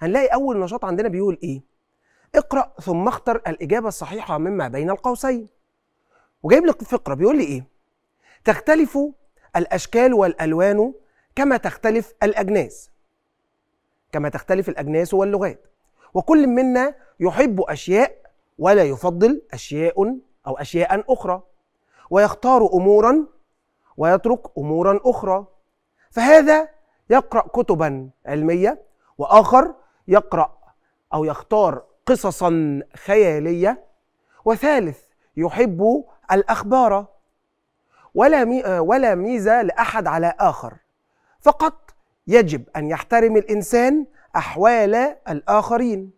هنلاقي اول نشاط عندنا بيقول ايه اقرا ثم اختر الاجابه الصحيحه مما بين القوسين وجايب لك فقره بيقول لي ايه تختلف الاشكال والالوان كما تختلف الاجناس كما تختلف الاجناس واللغات وكل منا يحب اشياء ولا يفضل اشياء او اشياء اخرى ويختار امورا ويترك امورا اخرى فهذا يقرا كتبا علميه واخر يقرأ أو يختار قصصا خيالية وثالث يحب الأخبار ولا ولا ميزة لأحد على آخر فقط يجب أن يحترم الإنسان أحوال الآخرين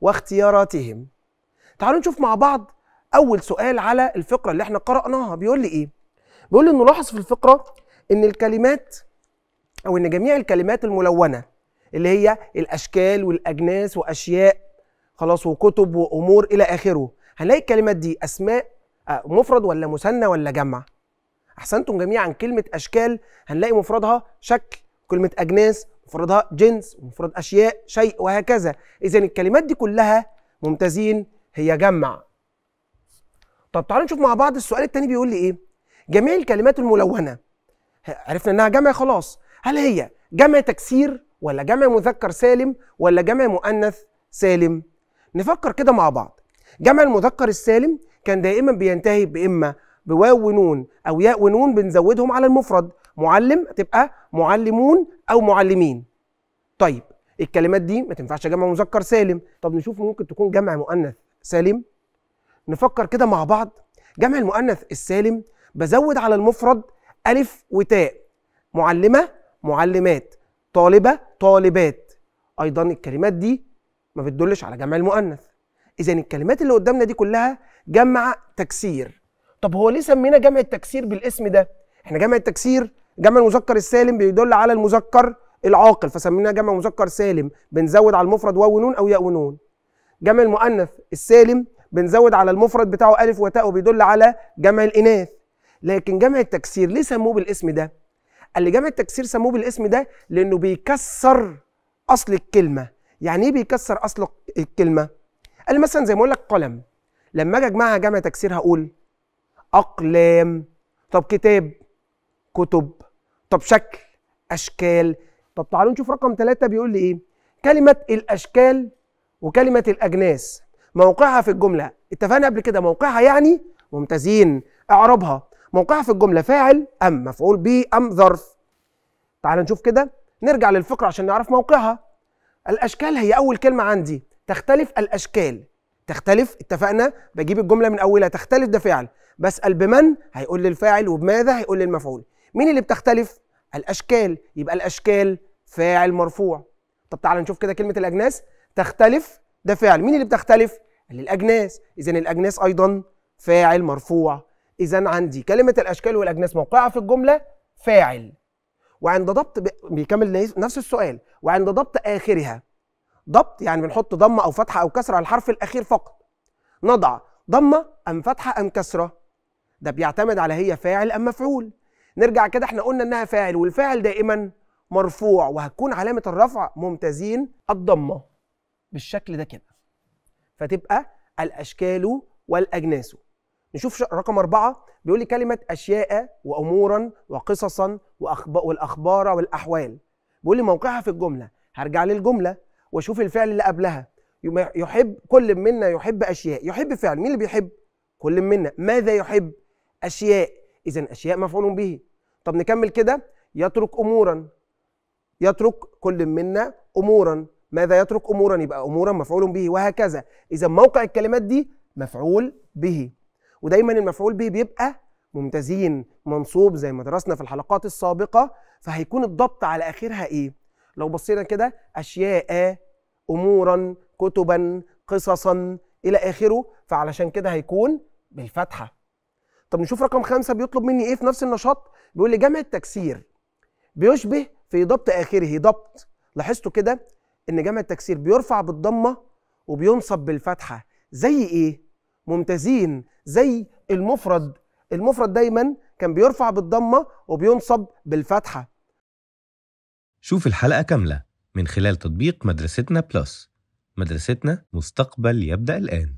واختياراتهم تعالوا نشوف مع بعض أول سؤال على الفقرة اللي احنا قرأناها بيقول لي إيه؟ بيقول لي نلاحظ في الفقرة إن الكلمات أو إن جميع الكلمات الملونة اللي هي الاشكال والاجناس واشياء خلاص وكتب وامور الى اخره هنلاقي الكلمات دي اسماء آه، مفرد ولا مثنى ولا جمع احسنتم جميعا كلمه اشكال هنلاقي مفردها شكل كلمه اجناس مفردها جنس ومفرد اشياء شيء وهكذا اذا الكلمات دي كلها ممتازين هي جمع طب تعالوا نشوف مع بعض السؤال التاني بيقول لي ايه جميع الكلمات الملونه عرفنا انها جمع خلاص هل هي جمع تكسير ولا جمع مذكر سالم ولا جمع مؤنث سالم نفكر كده مع بعض جمع المذكر السالم كان دائما بينتهي باما بواو ونون او ياء ونون بنزودهم على المفرد معلم تبقى معلمون او معلمين طيب الكلمات دي ما تنفعش جمع مذكر سالم طب نشوف ممكن تكون جمع مؤنث سالم نفكر كده مع بعض جمع المؤنث السالم بزود على المفرد ألف وتاء معلمة معلمات طالبة طالبات أيضا الكلمات دي ما بتدلش على جمع المؤنث إذا الكلمات اللي قدامنا دي كلها جمع تكسير طب هو ليه سمينا جمع التكسير بالاسم ده؟ احنا جمع التكسير جمع المذكر السالم بيدل على المذكر العاقل فسميناه جمع مذكر سالم بنزود على المفرد واو ونون او ياء ونون جمع المؤنث السالم بنزود على المفرد بتاعه الف وتاء وبيدل على جمع الاناث لكن جمع التكسير ليه سموه بالاسم ده اللي جامع التكسير سموه بالاسم ده لانه بيكسر اصل الكلمه يعني ايه بيكسر اصل الكلمه قال مثلا زي ما اقول لك قلم لما اجي اجمعها جمع تكسير هقول اقلام طب كتاب كتب طب شكل اشكال طب تعالوا نشوف رقم ثلاثة بيقول لي ايه كلمه الاشكال وكلمه الاجناس موقعها في الجمله اتفقنا قبل كده موقعها يعني ممتازين اعربها موقعها في الجمله فاعل ام مفعول به ام ظرف تعال نشوف كده نرجع للفقره عشان نعرف موقعها الاشكال هي اول كلمه عندي تختلف الاشكال تختلف اتفقنا بجيب الجمله من اولها تختلف ده فعل بسال بمن هيقول لي الفاعل وبماذا هيقول لي المفعول مين اللي بتختلف الاشكال يبقى الاشكال فاعل مرفوع طب تعال نشوف كده كلمه الاجناس تختلف ده فعل مين اللي بتختلف الاجناس اذا الاجناس ايضا فاعل مرفوع إذا عندي كلمة الأشكال والأجناس موقعها في الجملة فاعل وعند ضبط بيكمل نفس السؤال وعند ضبط آخرها ضبط يعني بنحط ضمة أو فتحة أو كسرة على الحرف الأخير فقط نضع ضمة أم فتحة أم كسرة ده بيعتمد على هي فاعل أم مفعول نرجع كده احنا قلنا إنها فاعل والفاعل دائما مرفوع وهتكون علامة الرفع ممتازين الضمة بالشكل ده كده فتبقى الأشكال والأجناس نشوف رقم أربعة بيقول لي كلمة أشياء وأمورا وقصصا والأخبار والأحوال بيقول لي موقعها في الجملة هرجع للجملة وأشوف الفعل اللي قبلها يحب كل منا يحب أشياء يحب فعل مين اللي بيحب؟ كل منا ماذا يحب؟ أشياء إذا أشياء مفعول به طب نكمل كده يترك أمورا يترك كل منا أمورا ماذا يترك أمورا يبقى أمورا مفعول به وهكذا إذا موقع الكلمات دي مفعول به ودايما المفعول به بيبقى ممتازين منصوب زي ما درسنا في الحلقات السابقه فهيكون الضبط على اخرها ايه لو بصينا كده اشياء امورا كتبا قصصا الى اخره فعلشان كده هيكون بالفتحه طب نشوف رقم خمسة بيطلب مني ايه في نفس النشاط بيقول لي جمع التكسير بيشبه في ضبط اخره ضبط لاحظتوا كده ان جمع التكسير بيرفع بالضمه وبينصب بالفتحه زي ايه ممتازين زي المفرد المفرد دايما كان بيرفع بالضمه وبينصب بالفتحه شوف الحلقه كامله من خلال تطبيق مدرستنا بلس مدرستنا مستقبل يبدا الان